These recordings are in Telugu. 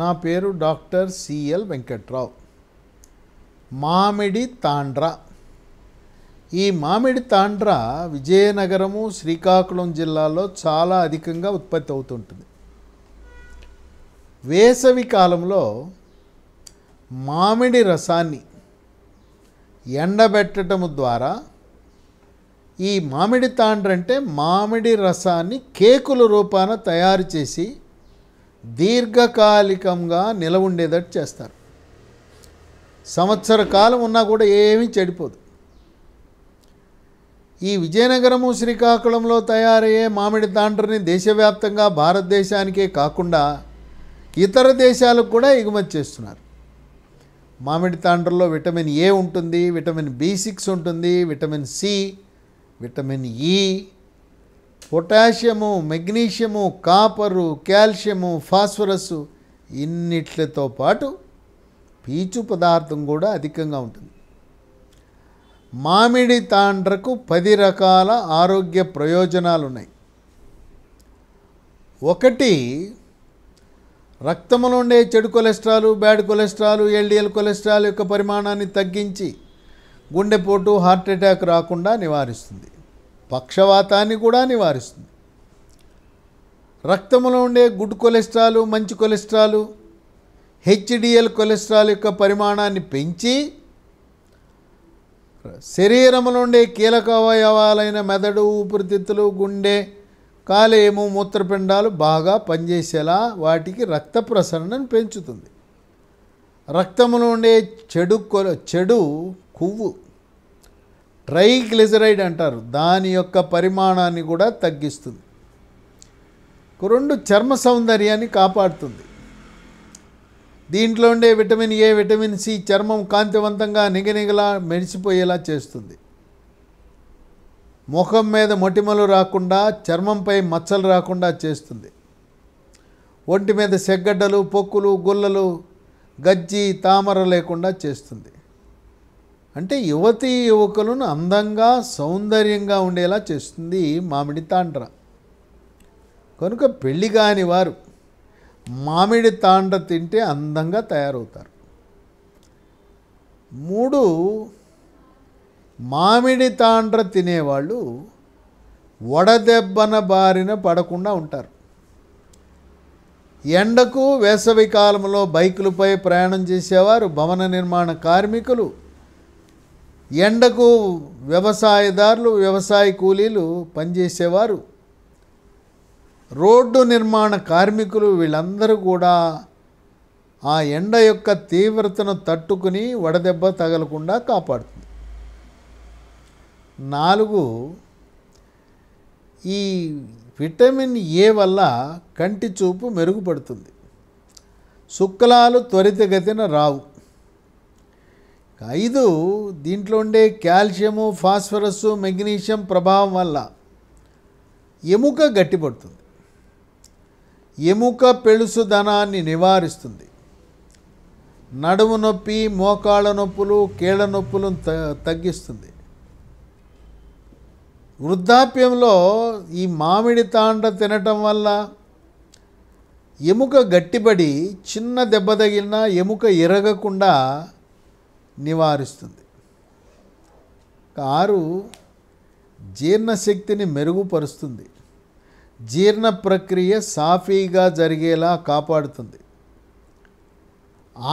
నా పేరు డాక్టర్ సిఎల్ వెంకట్రావు మామిడి తాండ్ర ఈ మామిడి తాండ్ర విజయనగరము శ్రీకాకుళం జిల్లాలో చాలా అధికంగా ఉత్పత్తి అవుతుంటుంది వేసవి కాలంలో మామిడి రసాన్ని ఎండబెట్టడం ద్వారా ఈ మామిడి తాండ్ర అంటే మామిడి రసాన్ని కేకుల రూపాన తయారు చేసి దీర్ఘకాలికంగా నిలవుండేదట్టు చేస్తారు సంవత్సర కాలం ఉన్నా కూడా ఏమీ చెడిపోదు ఈ విజయనగరము శ్రీకాకుళంలో తయారయ్యే మామిడి తాండ్రని దేశవ్యాప్తంగా భారతదేశానికే కాకుండా ఇతర దేశాలకు కూడా ఎగుమతి చేస్తున్నారు మామిడి తాండ్రలో విటమిన్ ఏ ఉంటుంది విటమిన్ బి సిక్స్ ఉంటుంది vitamin C vitamin E potassium magnesium copper calcium phosphorus ఇన్నిట్లతో పాటు పీచు పదార్థం కూడా అధికంగా ఉంటుంది మామిడి తాండ్రకు పది రకాల ఆరోగ్య ప్రయోజనాలు ఉన్నాయి ఒకటి రక్తంలో ఉండే చెడు cholesterol bad cholesterol LDL cholesterol యొక్క పరిమాణాన్ని తగ్గించి గుండెపోటు హార్ట్ అటాక్ రాకుండా నివారిస్తుంది పక్షవాతాన్ని కూడా నివారిస్తుంది రక్తంలో ఉండే గుడ్ కొలెస్ట్రాలు మంచి కొలెస్ట్రాలు హెచ్డిఎల్ కొలెస్ట్రాల్ యొక్క పరిమాణాన్ని పెంచి శరీరంలో ఉండే కీలక అవయవాలైన మెదడు ఊపిరితిత్తులు గుండె కాలేయము మూత్రపిండాలు బాగా పనిచేసేలా వాటికి రక్త ప్రసరణను పెంచుతుంది రక్తంలో ఉండే చెడు కొ చెడు కొవ్వు గ్లిజరైడ్ అంటారు దాని యొక్క పరిమాణాన్ని కూడా తగ్గిస్తుంది రెండు చర్మ సౌందర్యాన్ని కాపాడుతుంది దీంట్లో ఉండే విటమిన్ ఏ విటమిన్ సి చర్మం కాంతివంతంగా నిగనిగలా మెరిసిపోయేలా చేస్తుంది ముఖం మీద మొటిమలు రాకుండా చర్మంపై మచ్చలు రాకుండా చేస్తుంది ఒంటి మీద సెగ్గడ్డలు పొక్కులు గుల్లలు గజ్జి తామర లేకుండా చేస్తుంది అంటే యువతి యువకులను అందంగా సౌందర్యంగా ఉండేలా చేస్తుంది మామిడి తాండ్ర కనుక పెళ్ళి కాని వారు మామిడి తాండ్ర తింటే అందంగా తయారవుతారు మూడు మామిడి తాండ్ర తినేవాళ్ళు వడదెబ్బన బారిన పడకుండా ఉంటారు ఎండకు వేసవి కాలంలో బైకులపై ప్రయాణం చేసేవారు భవన నిర్మాణ కార్మికులు ఎండకు వ్యవసాయదారులు వ్యవసాయ కూలీలు పనిచేసేవారు రోడ్డు నిర్మాణ కార్మికులు వీళ్ళందరూ కూడా ఆ ఎండ యొక్క తీవ్రతను తట్టుకుని వడదెబ్బ తగలకుండా కాపాడుతుంది నాలుగు ఈ విటమిన్ ఏ వల్ల కంటి చూపు మెరుగుపడుతుంది శుక్లాలు త్వరితగతిన రావు ఐదు దీంట్లో ఉండే కాల్షియము ఫాస్ఫరస్ మెగ్నీషియం ప్రభావం వల్ల ఎముక గట్టిపడుతుంది ఎముక ధనాన్ని నివారిస్తుంది నడుము నొప్పి మోకాళ్ళ నొప్పులు కీళ్ళ నొప్పులను తగ్గిస్తుంది వృద్ధాప్యంలో ఈ మామిడి తాండ తినటం వల్ల ఎముక గట్టిపడి చిన్న దెబ్బ తగిలినా ఎముక ఇరగకుండా నివారిస్తుంది ఆరు జీర్ణశక్తిని మెరుగుపరుస్తుంది జీర్ణ ప్రక్రియ సాఫీగా జరిగేలా కాపాడుతుంది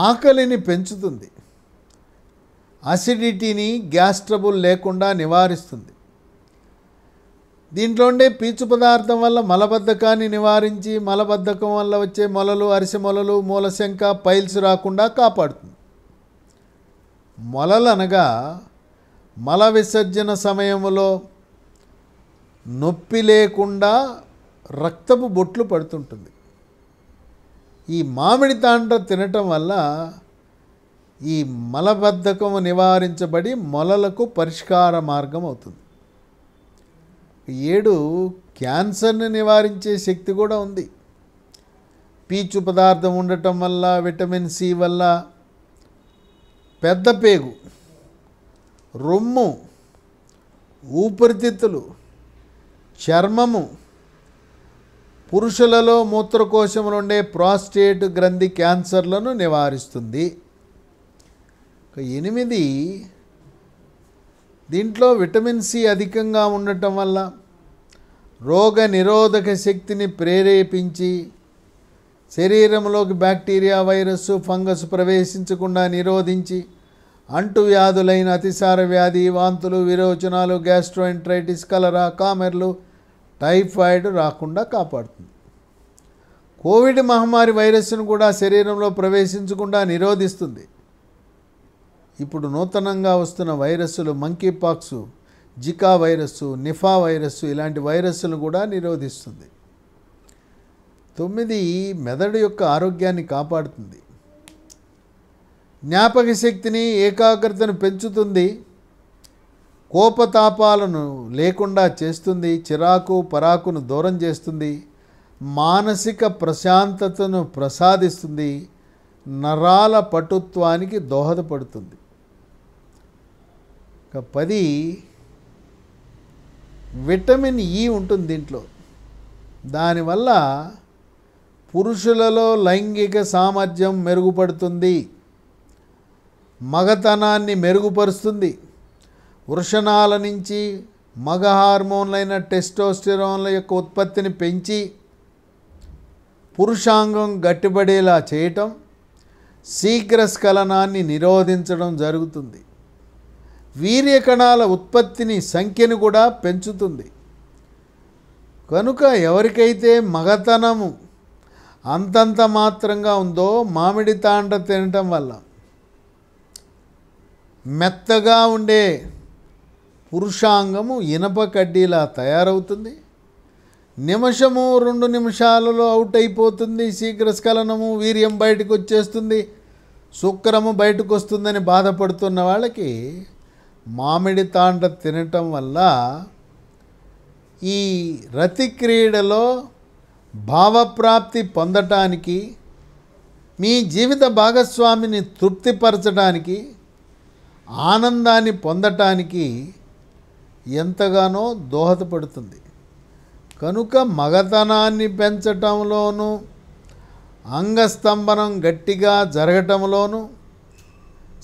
ఆకలిని పెంచుతుంది అసిడిటీని గ్యాస్ ట్రబుల్ లేకుండా నివారిస్తుంది దీంట్లో ఉండే పీచు పదార్థం వల్ల మలబద్ధకాన్ని నివారించి మలబద్ధకం వల్ల వచ్చే మొలలు అరిసె మొలలు మూలశంక పైల్స్ రాకుండా కాపాడుతుంది మొలలనగా మల విసర్జన సమయంలో నొప్పి లేకుండా రక్తపు బొట్లు పడుతుంటుంది ఈ మామిడి తాండ్ర తినటం వల్ల ఈ మలబద్ధకము నివారించబడి మొలలకు పరిష్కార మార్గం అవుతుంది ఏడు క్యాన్సర్ని నివారించే శక్తి కూడా ఉంది పీచు పదార్థం ఉండటం వల్ల విటమిన్ సి వల్ల పెద్దపేగు రొమ్ము ఊపిరితిత్తులు చర్మము పురుషులలో మూత్రకోశములు ఉండే ప్రాస్టేట్ గ్రంథి క్యాన్సర్లను నివారిస్తుంది ఎనిమిది దీంట్లో విటమిన్ సి అధికంగా ఉండటం వల్ల రోగ నిరోధక శక్తిని ప్రేరేపించి శరీరంలోకి బ్యాక్టీరియా వైరస్ ఫంగస్ ప్రవేశించకుండా నిరోధించి అంటువ్యాధులైన అతిసార వ్యాధి వాంతులు విరోచనాలు గ్యాస్ట్రోఎంట్రైటిస్ కలరా కామెర్లు టైఫాయిడ్ రాకుండా కాపాడుతుంది కోవిడ్ మహమ్మారి వైరస్ను కూడా శరీరంలో ప్రవేశించకుండా నిరోధిస్తుంది ఇప్పుడు నూతనంగా వస్తున్న వైరస్సులు monkeypox Zika virus Nipah virus ఇలాంటి వైరస్సులు కూడా నిరోధిస్తుంది తొమ్మిది మెదడు యొక్క ఆరోగ్యాన్ని కాపాడుతుంది జ్ఞాపక శక్తిని ఏకాగ్రతను పెంచుతుంది కోపతాపాలను లేకుండా చేస్తుంది చిరాకు పరాకును దూరం చేస్తుంది మానసిక ప్రశాంతతను ప్రసాదిస్తుంది నరాల పటుత్వానికి దోహదపడుతుంది ఇక పది విటమిన్ ఈ ఉంటుంది దీంట్లో దానివల్ల పురుషులలో లైంగిక సామర్థ్యం మెరుగుపడుతుంది మగతనాన్ని మెరుగుపరుస్తుంది వృషణాల నుంచి మగ హార్మోన్లైన టెస్టోస్టిరోన్ల యొక్క ఉత్పత్తిని పెంచి పురుషాంగం గట్టిపడేలా చేయటం శీఘ్రస్ఖలనాన్ని నిరోధించడం జరుగుతుంది వీర్యకణాల ఉత్పత్తిని సంఖ్యను కూడా పెంచుతుంది కనుక ఎవరికైతే మగతనము అంతంత మాత్రంగా ఉందో మామిడి తాండ తినటం వల్ల మెత్తగా ఉండే పురుషాంగము ఇనప కడ్డీలా తయారవుతుంది నిమిషము రెండు నిమిషాలలో అవుట్ అయిపోతుంది శీఘ్రస్ఖలనము వీర్యం బయటకు వచ్చేస్తుంది శుక్రము బయటకు వస్తుందని బాధపడుతున్న వాళ్ళకి మామిడి తాండ తినటం వల్ల ఈ రతి క్రీడలో భావప్రాప్తి పొందటానికి మీ జీవిత భాగస్వామిని తృప్తిపరచడానికి ఆనందాన్ని పొందటానికి ఎంతగానో దోహదపడుతుంది కనుక మగతనాన్ని పెంచటంలోనూ అంగస్తంభనం గట్టిగా జరగటంలోనూ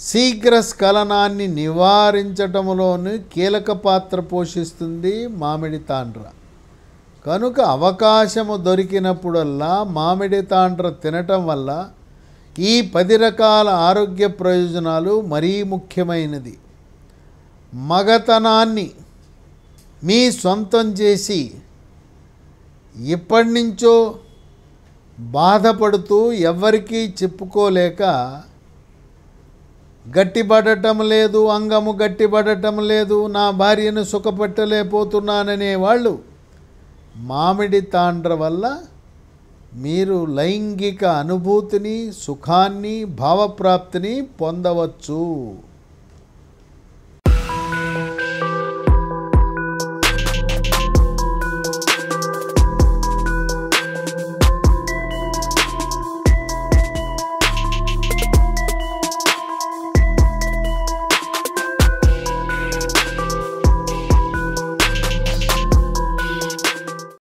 శీఘ్ర స్ఖలనాన్ని నివారించటంలోనూ కీలక పాత్ర పోషిస్తుంది మామిడి తాండ్ర కనుక అవకాశము దొరికినప్పుడల్లా మామిడి తాండ్ర తినటం వల్ల ఈ పది రకాల ఆరోగ్య ప్రయోజనాలు మరీ ముఖ్యమైనది మగతనాన్ని మీ సొంతం చేసి ఇప్పటి నుంచో బాధపడుతూ ఎవ్వరికీ చెప్పుకోలేక గట్టిపడటం లేదు అంగము గట్టిపడటం లేదు నా భార్యను సుఖపెట్టలేకపోతున్నాననే వాళ్ళు మామిడి తాండ్ర వల్ల మీరు లైంగిక అనుభూతిని సుఖాన్ని భావప్రాప్తిని పొందవచ్చు